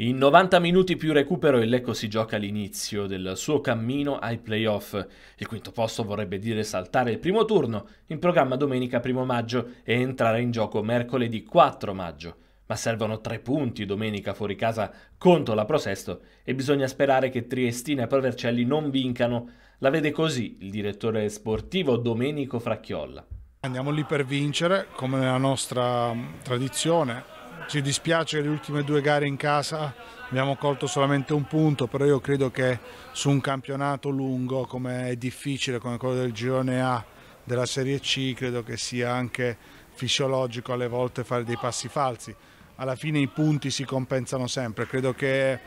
In 90 minuti più recupero il Lecco si gioca l'inizio del suo cammino ai playoff. Il quinto posto vorrebbe dire saltare il primo turno, in programma domenica 1 maggio e entrare in gioco mercoledì 4 maggio. Ma servono tre punti domenica fuori casa contro la Prosesto e bisogna sperare che Triestina e Provercelli non vincano. La vede così il direttore sportivo Domenico Fracchiolla. Andiamo lì per vincere, come nella nostra tradizione ci dispiace che le ultime due gare in casa abbiamo colto solamente un punto, però io credo che su un campionato lungo come è difficile, come quello del girone A della Serie C, credo che sia anche fisiologico alle volte fare dei passi falsi. Alla fine i punti si compensano sempre, credo che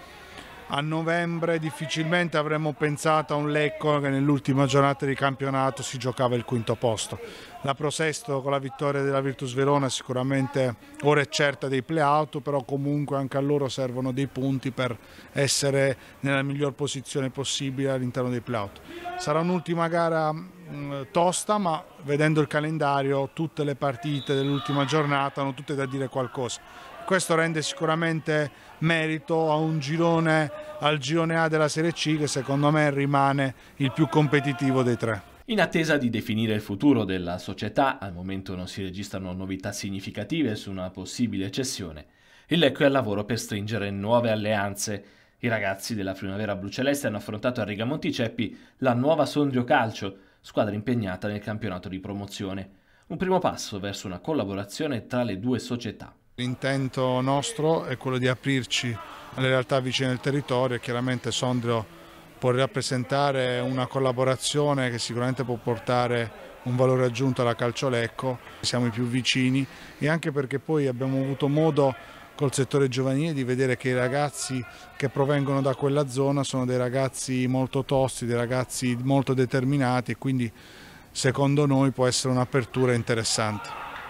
a novembre difficilmente avremmo pensato a un Lecco che nell'ultima giornata di campionato si giocava il quinto posto. La Pro Sesto con la vittoria della Virtus Verona sicuramente ora è certa dei play-out, però comunque anche a loro servono dei punti per essere nella miglior posizione possibile all'interno dei play-out. Sarà un'ultima gara mm, tosta, ma vedendo il calendario tutte le partite dell'ultima giornata hanno tutte da dire qualcosa questo rende sicuramente merito a un girone al girone A della Serie C che secondo me rimane il più competitivo dei tre. In attesa di definire il futuro della società, al momento non si registrano novità significative su una possibile cessione. Il Lecco è al lavoro per stringere nuove alleanze. I ragazzi della Primavera Bluceleste hanno affrontato a Riga Monticeppi la nuova Sondrio Calcio, squadra impegnata nel campionato di promozione. Un primo passo verso una collaborazione tra le due società. L'intento nostro è quello di aprirci alle realtà vicine al territorio e chiaramente Sondrio può rappresentare una collaborazione che sicuramente può portare un valore aggiunto alla Calciolecco, siamo i più vicini e anche perché poi abbiamo avuto modo col settore giovanile di vedere che i ragazzi che provengono da quella zona sono dei ragazzi molto tosti, dei ragazzi molto determinati e quindi secondo noi può essere un'apertura interessante.